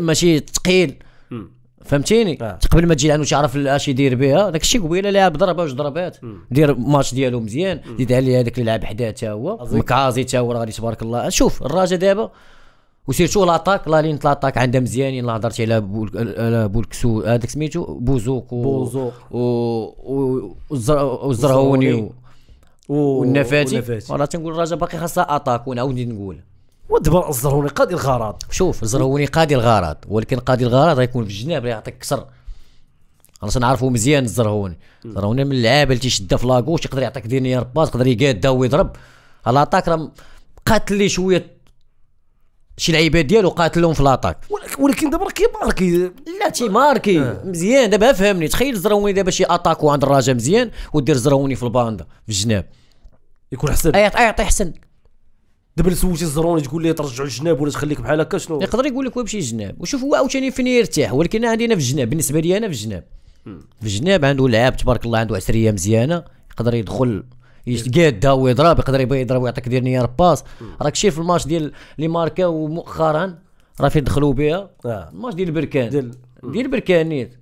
[SPEAKER 1] ماشي ثقيل فهمتيني اه. قبل ما تجي لعنده تعرف اش يدير بها داك الشيء قبيله لاعب ضربه واش ضربات دير الماتش ديالو مزيان زيد عليه هذاك اللي لعب حداه حتى هو مكازي حتى هو غادي تبارك الله شوف الراجا دابا وسيرتو لاطاك لا لين لاطاك عندها مزيانين لا هضرتي على بول بولكسو هذاك سميتو بوزوك و بوزوك والزرهوني والنفاتي وانا تنقول الرجا باقي خاصها اتاك ونعاود نقول
[SPEAKER 2] ودابا الزرهوني قاضي الغرض
[SPEAKER 1] شوف الزرهوني قاضي الغرض ولكن قاضي الغرض غيكون في الجناب يعطيك كسر انا تنعرفو مزيان الزرهوني الزرهوني من اللعابه اللي تيشدها في لاكوش يقدر يعطيك دينيار باس يقدر يقاد ويضرب الاتاك راه قاتل لي شويه شي لعيبه ديالو قاتلهم في لاطاك ولكن دابا راه كيماركي لا تيماركي آه. مزيان دابا فهمني تخيل زراوني دابا شي اتاكو عند الرجاء مزيان ودير زراوني في الباندا في الجناب يكون حسن اي ايط احسن دابا اللي سولتي الزروني تقول لي ترجعوا الجناب ولا تخليك بحال هكا شنو يقدر يقول لك ويمشي الجناب وشوف هو عاوتاني فين يرتاح ولكن عندي انا في الجناب بالنسبه لي انا في الجناب في الجناب عنده لعاب تبارك الله عنده عسريه مزيانه يقدر يدخل داو ويضرب يقدر يبغي يضرب ويعطيك دير نيار باس راك شايف الماتش ديال اللي ماركا مؤخرا راه فين دخلوا بها آه. الماتش ديال البركان ديال ديال بركان نيت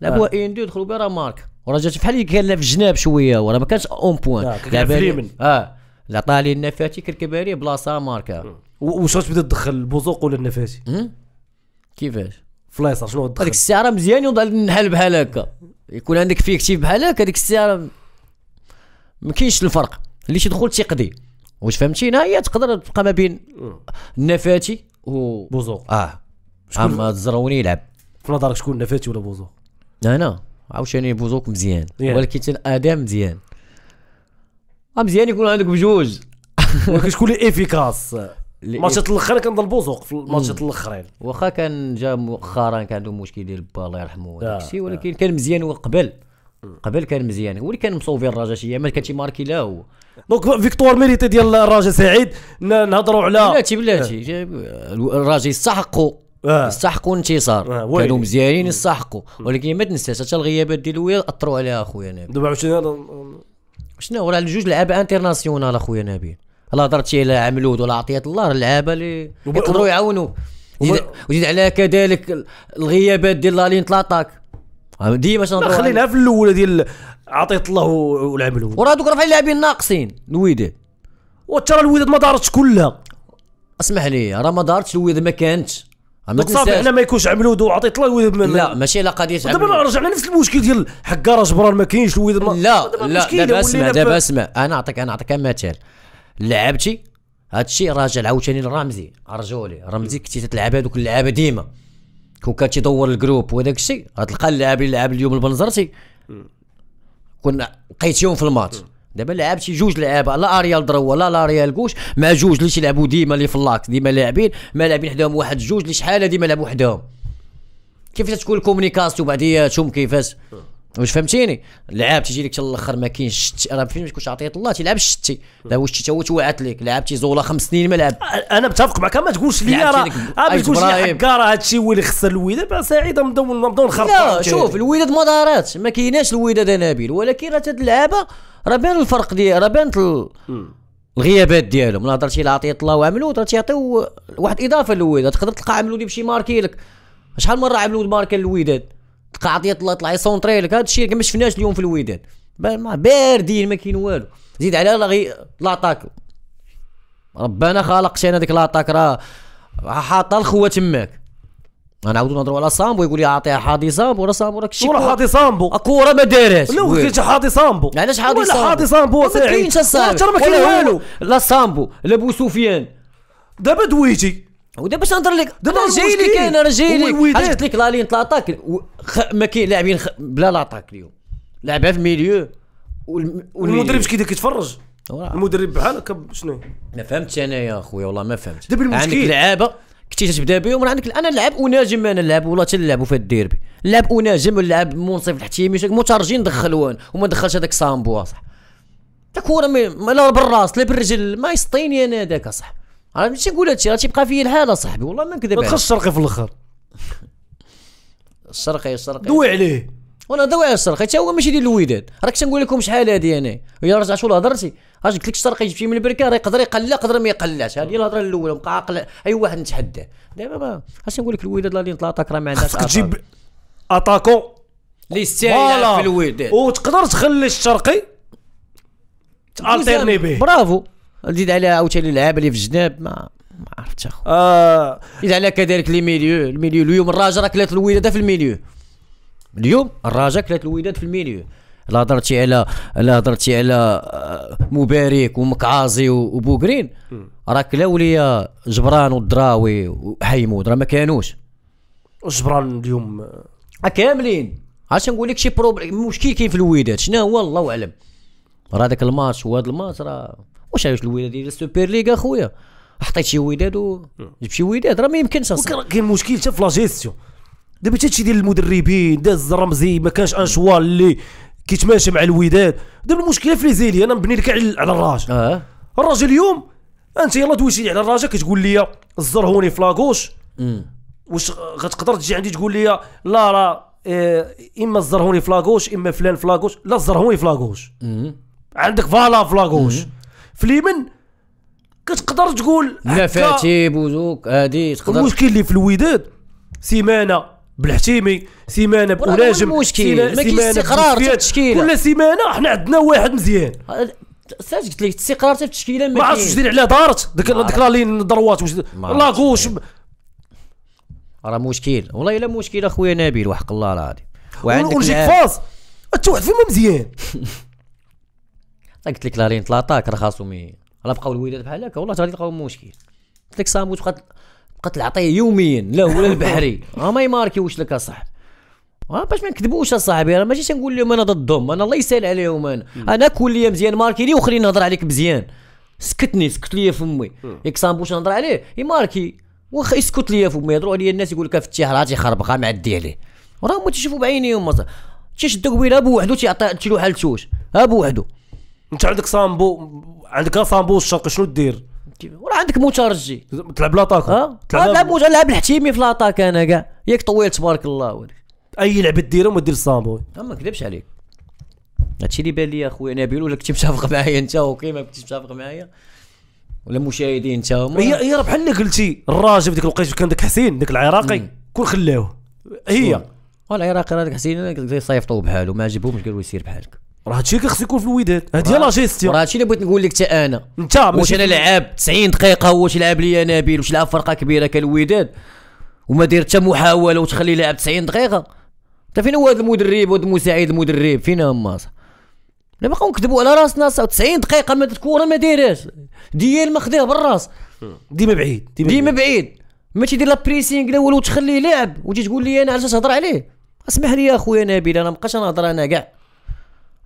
[SPEAKER 1] لعبوها آه. ان دو دخلوا بها راه مارك وراه جات بحال اللي كان في الجناب شويه وراه ما كانش اون آه، بوان لعب اليمين اه لا لي النفاتي كركباري بلاصه ماركا واش بدا تدخل بوزوق ولا النفاتي كيفاش فليصر شنو تدخل هذيك الساعه راه مزيان يوضع النحل بحال هكا يكون عندك فيكتيف بحال هكا هذيك الساعه ما كاينش الفرق اللي تيدخل تيقضي واش فهمتينا هي تقدر تبقى ما بين النفاتي و بوزو اه اما الزروني يلعب في نظرك
[SPEAKER 2] شكون نفاتي ولا بوزو
[SPEAKER 1] انا عاوتاني بوزوك مزيان yeah. ولكن ادم مزيان
[SPEAKER 2] آه، مزيان يكون عندك بجوج ولكن شكون اللي
[SPEAKER 1] افيكاس الماتشات الاخرين كنظن
[SPEAKER 2] بوزوق في الماتشات
[SPEAKER 1] الاخرين واخا كان جا مؤخرا كان عنده مشكل ديال با الله يرحمه آه، وداكشي آه. ولكن كان مزيان وقبل قبل كان مزيان هو اللي كان مصوفي الرجاء شي ما كان ماركي لا هو دونك فيكتور ميريتي ديال الرجاء سعيد نهضروا على بلاتي بلاتي آه. الرجاء يستحقوا آه. يستحقوا الانتصار آه، كانوا مزيانين يستحقوا ولكن ما تنساش حتى الغيابات ديال ويا اثروا عليها اخويا نبيل دابا عاوتاني شنو راه جوج لعابه انترناسيونال اخويا نبيل لا هضرتي على عملود ولا عطيات الله اللعابه اللي يقدروا يعاونوا وزيد على كذلك الغيابات ديال لالين تلاطاك ديما تنهضروا خلينا في الاول ديال عطيت
[SPEAKER 2] الله ولعب الاول
[SPEAKER 1] وراه دوك راه فين اللاعبين ناقصين الوداد وترى الوداد ما دارتش كلها اسمح لي راه ما دارتش الوداد ما كانتش دوك صافي حنا ما يكونش عملود وعطيت الله الوداد لا ماشي على قضيه دابا رجعنا نفس
[SPEAKER 2] المشكل ديال حكا جبران ما كاينش الوداد
[SPEAKER 1] لا لا دابا اسمع دابا اسمع انا نعطيك انا نعطيك مثال لعبتي هادشي راجع عاوتاني لرمزي رجولي رمزي كنتي تلعب هذوك اللعابه ديما كون كان تيدور الجروب وداك الشيء غتلقى اللاعب اللي لعب اليوم البنزرتي كنا لقيتيهم في الماتش دابا لعبتي شي جوج لعابه لا اريال ضروه لا لا ريال كوش مع جوج اللي تيلعبوا ديما اللي في اللاك ديما لاعبين ما لاعبين حداهم واحد جوج اللي شحال ديما لعبوا حداهم كيفاش تكون الكومونيكاسيون بعدياتهم كيفاش واش فهمتيني لعاب تيجي لك الاخر ما كاينش شتي راه فين ما عطيت عطيه الله تيلعب شتي لا هو شتي هو توعت لك لعبتي زولا خمس سنين ما لعب انا متفق معك ما تقولش لي راه آه، ما تقولش لي حكا راه هادشي هو اللي خسر الوداد راه سعيد نبداو نبداو نخربطوا لا شوف الوداد دارات ما كايناش الوداد انابيل ولكن راه هاد اللعابه راه بان الفرق ديال راه بانت الغيابات ديالهم نهضر شي عطيه الله وعملو راه تيعطيو واحد اضافه للوداد تقدر تلقى عملو بشي ماركي لك شحال مره عملو ماركه للوداد قاعد يطلع يطلع يسونطري لك هذا الشيء ما شفناش اليوم في الوداد باردين ما كاين والو زيد على غي لاطاك ربنا خلق شينا ديك لاطاك راه حاطه الخوه تماك غنعاودو نهضروا على سامبو يقول لي عاطيها حادي سامبو راه سامبو راك شي كره حادي
[SPEAKER 2] سامبو الكره ما دارهاش لا وكيت حادي
[SPEAKER 1] سامبو علاش حادي سامبو ولا حاضي سامبو ما كاينش الصاحب ما كاين والو لا سامبو لا بو سفيان دابا دويتي ودابا
[SPEAKER 2] باش نهضر لك دابا جاي لك انا راه جاي لك قلت
[SPEAKER 1] لك لا لين خ... ما كاين لاعبين خ... بلا لاطاك اليوم لعبها في ميليو والم... والمدرب كي كيتفرج المدرب بحالك شنو ما فهمتش انا يا خويا والله ما فهمتش دابا المشكل عندك لعابه كنتي تبدا بهم عندك انا نلعب وناجم انا نلعب ولا تنلعبوا في الديربي نلعب وناجم نلعب منصف الحتيمي مترجين دخلوان وما دخلش هذاك سامبو صح تا كوره لا بالراس لا بالرجل ما يسطيني انا هذاك صح راه ماشي نقول هادشي راه تيبقى فيا الحال اصاحبي والله ما نكذب ما تخش الشرقي في الاخر الشرقي الشرقي دوي عليه وانا دوي على الشرقي حتى هو ماشي ديال الوداد راك تنقول لكم شحال هادي انا يا رجعت شو هضرتي اش قلت لك الشرقي جبتي من البركه راه يقدر يقلع يقدر ما يقلعش هذه الهضره الاولى بقى عاقل اي واحد نتحداه دابا ما اش نقول لك الوداد اللي نتلاطاك راه ما
[SPEAKER 2] عندهاش خاصك تجيب اتاكون اللي يستاهل في الوداد وتقدر تخلي الشرقي تالتيرني به برافو
[SPEAKER 1] زيد عليها عاوتاني اللعابه اللي في الجناب ما ما عرفتش اخو اه زيد عليها كذلك لي ميليو الميليو اليوم الراجا راه كلات الوداده في الميليو اليوم الراجا كلات الوداد في الميليو لا هضرتي على لا هضرتي على آه، مبارك ومكعازي وبوكرين راه كلاو ليا جبران والدراوي وحيمود راه ما كانوش جبران اليوم آه. كاملين عرفت نقول لك شي بروبليم مشكل كاين في الوداد شنو هو الله اعلم راه داك الماتش وهذا الماتش راه واش علاش الوداد ديال السوبر ليغ اخويا
[SPEAKER 2] حطيت شي وداد وجبت نعم. شي وداد راه ما يمكنش كاين مشكل حتى في لا جيستيون دابا حتى الشيء ديال المدربين داز الرمزي ما كانش ان شوا اللي كيتماشى مع الوداد دابا المشكله في ليزيلي انا مبني لك على الراجل آه. الراجل اليوم انت يلا دويتي على الراجل كتقول لي الزرهوني في لاكوش واش غتقدر تجي عندي تقول لي لا لا آه، اما الزرهوني في لاكوش اما فلان في لاكوش لا الزرهوني في لاكوش عندك فالا في لاكوش في اليمن كتقدر تقول نفاتيب وزوك هادي تقدر المشكل اللي في الوداد سيمانه بالحتيمي سيمانه بولاجم المشكل ما كاينش استقرار في التشكيله كل سيمانه حنا عندنا واحد مزيان
[SPEAKER 1] استاذ أه، أه، أه، قلت لك الاستقرار في التشكيله ما عرفتش واش دير عليها
[SPEAKER 2] دارت ديك ديك لا لين واش لا غوش راه مشكل والله الا
[SPEAKER 1] مشكل اخويا نبيل وحق الله العظيم وعندك ونجيك فاز
[SPEAKER 2] حتى واحد فيهم مزيان
[SPEAKER 1] قلت لك لا رين طلاطاك خاصهم راه بقاو الوداد بحال هكا والله غادي تلقاو مشكل قلت لك ساموت بقات بقات تعطيه يوميا لا هو لا البحري راه ما يماركيوش لك اصاحبي ها آه، باش ما نكذبوش اصاحبي راه ماشي تنقول لهم انا ضدهم انا الله يسهل عليهم انا انا كل مزيان ماركيني وخليني نهضر عليك مزيان سكتني سكت ليا فمي ياك سامبوش نهضر عليه يماركي واخا يسكت ليا فمي يهضروا عليا الناس يقول لك في راه تيخربق معدي عليه راه هما تيشوفوا بعينيهم تيشدوا قبيله بوحدو تيعطي تيلوح على التوش
[SPEAKER 2] ها بوحدو انت عندك صامبو عندك صامبو الشرق شنو دير وراه عندك مترجي تلعب لاطاك اه تلعب موجه
[SPEAKER 1] الحتيمي في لاطاك انا
[SPEAKER 2] كاع ياك طويل تبارك الله ولي. اي لعبه ديرها ما دير الصامبو
[SPEAKER 1] ما كذبش عليك هادشي اللي بان لي اخويا نبيل ولا كنتي متفق معايا انت وكيما ما كنتيش متفق معايا ولا مشاهدين انت هي
[SPEAKER 2] هي راه بحال اللي قلتي الراجل في ديك الوقيته كان داك حسين داك العراقي كل خلاوه
[SPEAKER 1] هي والعراقي راه داك حسين صيفطوه بحاله ما عجبهمش قالوا يسير بحالك راه هادشي اللي خصو يكون في الوداد هادي لا جيستيون راه هادشي اللي بغيت نقول لك حتى انا انت واش انا لعاب 90 دقيقه هو واش لعب ليا نبيل واش لعب فرقه كبيره كالوداد وما دير حتى محاوله وتخلي لاعب 90 دقيقه انت فين هو هذا المدرب وهذا المساعد المدرب فين هما بقاو نكذبوا على راسنا 90 دقيقه ما كره ما دايرهاش ديال ما خداها بالراس ديما بعيد ديما دي بعيد, بعيد. ما تيدير لا بريسينغ لا والو تخليه لاعب وتجي تقول لي انا علاش تهضر عليه اسمح لي اخويا نبيل انا مابقاش نهضر انا كاع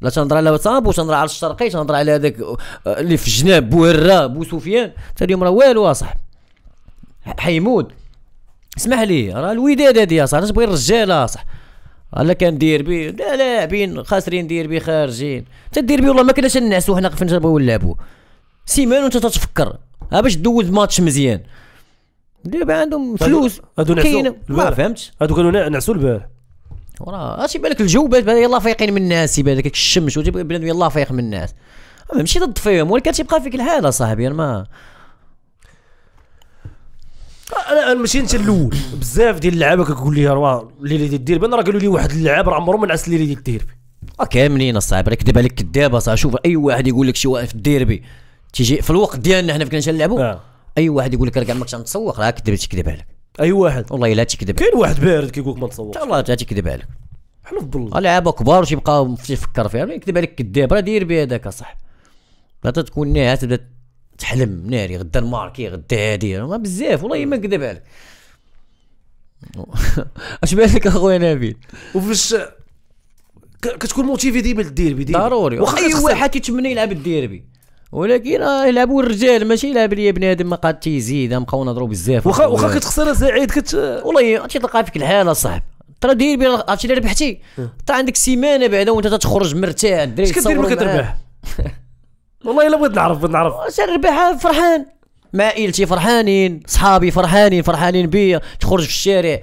[SPEAKER 1] لا تنهضر على واتساب تنهضر على الشرقي تنهضر على هذاك آه، اللي في الجناب بوهره بو سفيان حتى اليوم راه والو اصاحبي حيموت اسمح لي راه الوداد هذه اصاحبي تبغي الرجال اصاحبي الا كان ديربي لا لاعبين خاسرين ديربي خارجين حتى ديربي والله ما كناش نعسو حنا فين تنبغيو نلعبوا سيمان وانت تتفكر ها باش دوز ماتش مزيان دابا عندهم فلوس هادو نعسو ما فهمتش هادو كانوا نعسو البارح وراه تيبان أه، لك الجو يلاه فايقين من الناس تيبان لك الشمس وتيبان يلاه فايق من الناس ماشي ضد فيهم ولكن تيبقى فيك الحاله صاحبي ما
[SPEAKER 2] أه، انا ماشي انت الاول بزاف ديال اللعابه كتقول لي راه الليله ديال الديربي انا راه قالوا لي واحد اللعاب راه عمره ما نعس اللي ديال الديربي
[SPEAKER 1] أه، كاملين الصاحب راه كذب عليك كذاب صاحبي شوف اي واحد يقول لك شي واحد في الديربي تيجي في الوقت ديالنا حنا فين كنلعبوا نعم. اي واحد يقول لك راه كاع ما كنتش متسوق راه كذب تيكذب عليك اي واحد والله الا تكذب كاين واحد بارد كيقول لك ما تصورش والله تكذب عليك حنا في الظل لعابه كبار وش يبقى يفكر فيها يكذب عليك كذاب راه دير هذاك صح لا تكون ناعس تبدا تحلم ناري غدا الماركي غدا هادي ما بزاف والله ما نكذب عليك اش بالك اخويا نبيل وفاش
[SPEAKER 2] كتكون موتيفي ديما للديربي ديما
[SPEAKER 1] ضروري واخا اي واحد كيتمنى يلعب الديربي ولكن آه، يلعبوا الرجال ماشي يلعب ليا بنادم ما قاد تيزيد بقاو نهضروا بزاف واخا واخا كتخسر سعيد كت والله تيلقى فيك الحاله صاحب ترى دير بي عرفتي ربحتي انت عندك سيمانه بعدا وانت تخرج مرتاح اش كدير ملي كتربح
[SPEAKER 2] والله الا بغيت نعرف بغيت نعرف
[SPEAKER 1] اش آه، الربح فرحان عائلتي فرحانين صحابي فرحانين فرحانين بيا تخرج في الشارع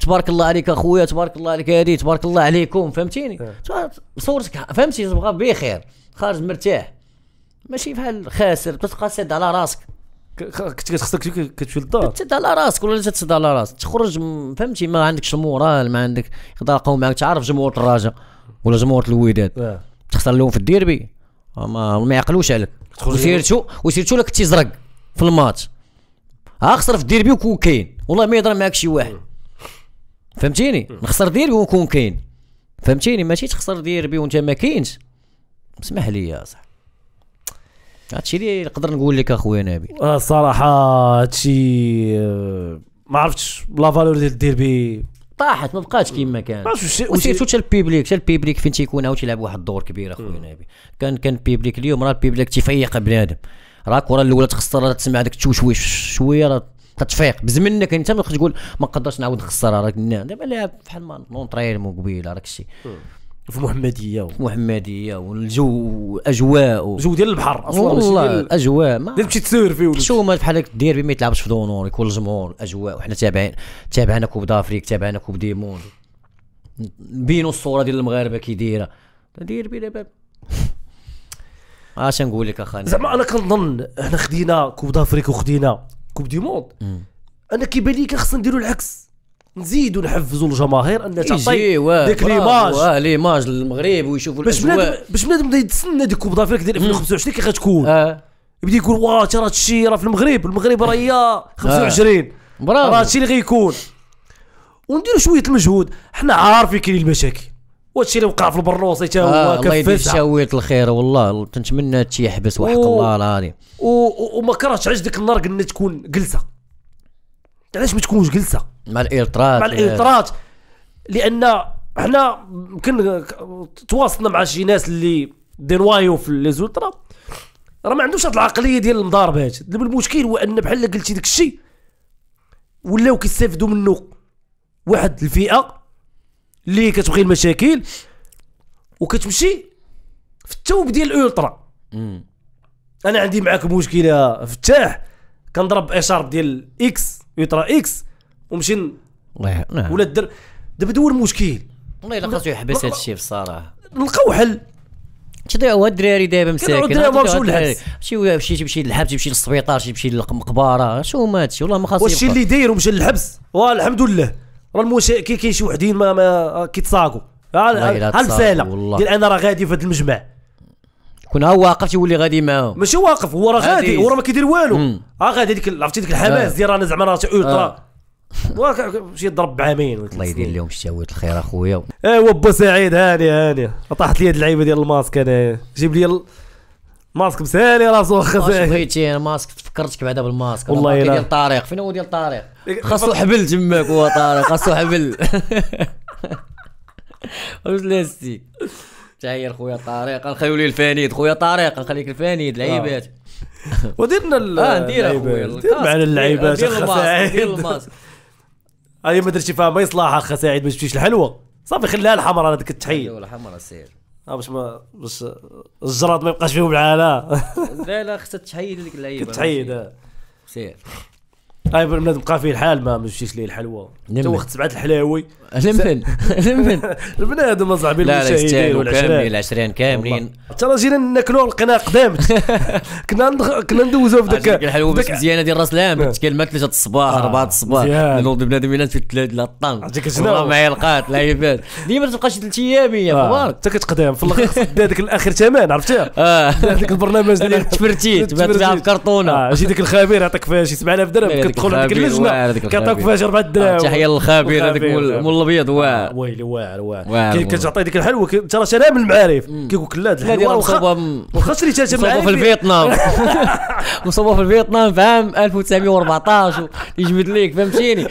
[SPEAKER 1] تبارك الله عليك اخويا تبارك الله عليك هادي تبارك الله عليكم فهمتيني آه. صورتك فهمتي تبغى بخير خارج مرتاح ماشي بحال خاسر تبقى سد على راسك كنت كتخسر كتمشي للدار تسد على راسك ولا تسد على راسك تخرج فهمتي ما عندكش مورال ما عندك يتلاقاو معاك تعرف جمهور الرجاء ولا جمهور الوداد تخسر لهم في الديربي ما ما يعقلوش عليك وسيرتو وسيرتو لك تيزرق في الماتش اخسر في الديربي وكون كاين والله ما يهضر معاك شي واحد فهمتيني نخسر ديربي ونكون كاين فهمتيني ماشي تخسر ديربي وانت ما كاينش اسمح لي يا صاحبي هادشي اللي نقدر نقول لك اخويا نبي
[SPEAKER 2] الصراحه آه، هادشي آه، ما عرفتش لا فالور ديال الديربي
[SPEAKER 1] طاحت ما بقاتش كما كانت وسيرتو حتى البيبليك حتى البيبليك فين تيكون عاود تيلعب واحد الدور كبير اخويا نبي كان كان البيبليك اليوم راه البيبليك تيفيق بنادم راه الكره الاولى تخسر راه تسمع داك التوشويش شويه راه تتفيق بزمنك انت ما تقول ما نقدرش نعاود نخسر راك دابا لاعب بحال ما نونطرير قبيله راك الشيء في محمديه و... محمديه والجو اجواء و... جو ديال البحر اصلا والله ديال... الاجواء ما تمشي تسيرفي ولا شو ما بحال هكا الديربي ما يتلعبش في دونور يكون الجمهور الاجواء وحنا تابعين تابعنا كوب دافريك تابعنا كوب ديمون بينو الصوره ديال المغاربه كي دايره ديربي دابا اش نقول لك اخاني زعما
[SPEAKER 2] انا كنظن حنا خدينا كوب دافريك وخدينا كوب دي موند انا كيبان لي خصنا نديرو العكس نزيدوا نحفزوا الجماهير ان تعطي ديك ليماج واه
[SPEAKER 1] ليماج للمغرب ويشوفوا باش بنادم
[SPEAKER 2] باش بنادم بدا يتسنى ديك كوب دافريك ديال 2025 كي غتكون آه. يبدا يقول واه ترى هادشي راه في المغرب المغرب راه هي 25 برافو راه هادشي اللي غيكون ونديروا شويه المجهود حنا عارفين كاينين المشاكل وهادشي اللي وقع في البروسي حتى هو آه الله يدير الشاويت
[SPEAKER 1] الخير والله تنتمنى هادشي يحبس وحق الله العظيم
[SPEAKER 2] وما كرهتش علاش ديك النار قلنا تكون جلسه علاش ما تكونش جلسه
[SPEAKER 1] مع الالتراط مع آه. الالتراط
[SPEAKER 2] لان حنا يمكن تواصلنا مع شي ناس اللي وايو في لي زولترا راه ما عندوش هاد العقليه ديال المضاربات المشكل هو ان بحال قلتي داك الشيء ولاو كيستافدوا منه واحد الفئه اللي كتبغي المشاكل وكتمشي في التوب ديال الالترا انا عندي معاك مشكله فتاح كنضرب اشارب ديال اكس الترا اكس ومشي الله نعم. ولا الدر دابا هو المشكل والله الا خاصو يحبس هذا الشيء بصراحه نلقاو حل
[SPEAKER 1] تضيعوا الدراري دابا مساكن الدراري مشيو للحبس شي شي تمشي للحبس تمشي للسبيطار شي تمشي
[SPEAKER 2] للمقبره شو
[SPEAKER 1] ما هادشي والله ما خاصو واش اللي داير
[SPEAKER 2] ومشى للحبس والحمد لله راه المشا كاين شي وحدين ما, ما كيتساقوا ها المساله ديال انا راه غادي في هذا المجمع
[SPEAKER 1] كون ها واقف تيولي غادي معاهم
[SPEAKER 2] ماشي واقف هو راه غادي هو راه ما كيدير والو اه غادي ديك عرفتي ديك الحماس ديال رانا زعما راه الترا مشي آه. يضرب بعامين الله يدير لهم الشهوات الخير اخويا ايوا با سعيد هاني هاني طاحت لي هاد اللعيبه ديال الماسك انايا جيب لي ماسك مسالي راسو واخا بغيتي الماسك تفكرتك بعدا
[SPEAKER 1] بالماسك والله ديال طارق فين هو ديال طارق
[SPEAKER 2] إيه، إيه، خاصو حبل
[SPEAKER 1] تماك هو طارق خاصو حبل واش لاستيك تهيا خويا طارق نخليو لي الفانيد خويا طارق نخليك الفانيد آه. لعيبات
[SPEAKER 2] وديرنا اه ندير اخويا دير معنا اللعيبات دير الماسك هذه ما درتي فيها ما يصلحها خا سعيد ما جبتيش الحلوه صافي خليها الحمراء هذيك التحيه الحلوه الحمراء سير آه، باش ما باش الجراد ما يبقاش فيهم العاله
[SPEAKER 1] لا لا خصها تحيد هذيك اللعيبه تحيد
[SPEAKER 2] آه. سير هاي بنادم بقى فيه الحال ما مشيش ليه الحلوه توخت سبعه الحلاوي لمن لمن البنادم صاحبي المشاهدين والعشرين
[SPEAKER 1] العشرين كاملين
[SPEAKER 2] ترى جينا ناكلوه القناه قدام كنا كنا ندوزو في داك الحلوبات مزيانه
[SPEAKER 1] ديال راس العام آه. تكلمه 3 الصباح 4 آه. الصباح نوض بنادم ينات في 3 لا ما
[SPEAKER 2] يلقات القات لعيبات ديما تبقاش ثلاث ايام يا آه. مبارك انت كتقدام في الاخر خصك داك الاخر ثمن عرفتي اه داك البرنامج ديال تفرتي في بكرتونه جي ديك الخبير يعطيك فيها شي 7000 درهم كتدخل عندك اللجنه كيعطيك فيها 4 دراهم تحيه للخبير هذاك الابيض واع آه، واعر ويلي واعر واع كتعطي ديك الحلوه ترى من المعارف كيقول لك لا الحلوه واخا اللي تاتي مصوبه في الفيتنام مصوبه في الفيتنام في عام 1914 يجبد ليك فهمتيني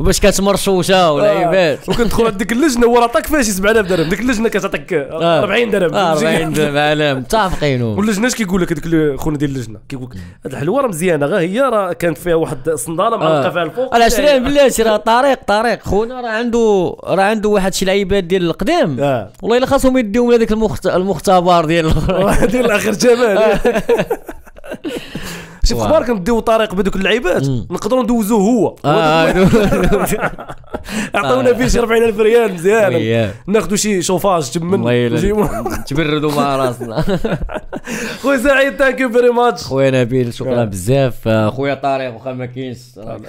[SPEAKER 2] وباش كانت مرشوشه ولعيبات وكندخل عند ديك اللجنه هو عطاك فيها شي 7000 درهم ديك اللجنه كتعطيك 40 آه. درهم 40 آه، درهم عالم متفقين اش كيقول لك هذاك خونا ديال اللجنه كيقول لك هذه الحلوه راه مزيانه غا هي راه كانت فيها واحد الصنداله معلقه فيها الفوق انا 20 بالله راه طريق طريق خونا
[SPEAKER 1] راه عنده راه عنده واحد شي لعيبات ديال القدام آه. والله الا خاصهم يديهم لهذاك المخت... المختبر
[SPEAKER 2] ديال ديال الاخر جمال شي في كبار كنديو طريق بدوك اللعيبات نقدروا ندوزوه هو آه، آه، آه. اعطونا فيه شي 40000 ريال مزيان ناخذوا شي شوفاج تمن تبردوا مع راسنا خويا سعيد ثانك يو فيري ماتش خويا نبيل شكرا بزاف خويا
[SPEAKER 1] طارق واخا ما كاينش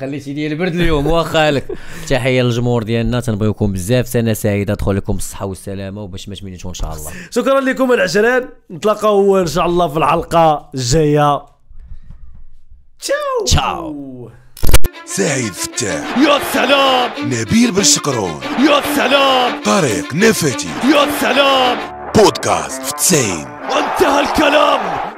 [SPEAKER 1] خليتي لي البرد اليوم واخا لك تحيه للجمهور ديالنا تنبغيكم بزاف سنه سعيده تدخل لكم بالصحه والسلامه وباش ما تمينيتو ان شاء الله
[SPEAKER 2] شكرا لكم العشرين نتلاقاو ان شاء الله في الحلقه الجايه تشاو تشاو سعيد فتاح يا سلام نبيل بن شقرون يا سلام طريق نفتي يا سلام بودكاست في 90 انتهى الكلام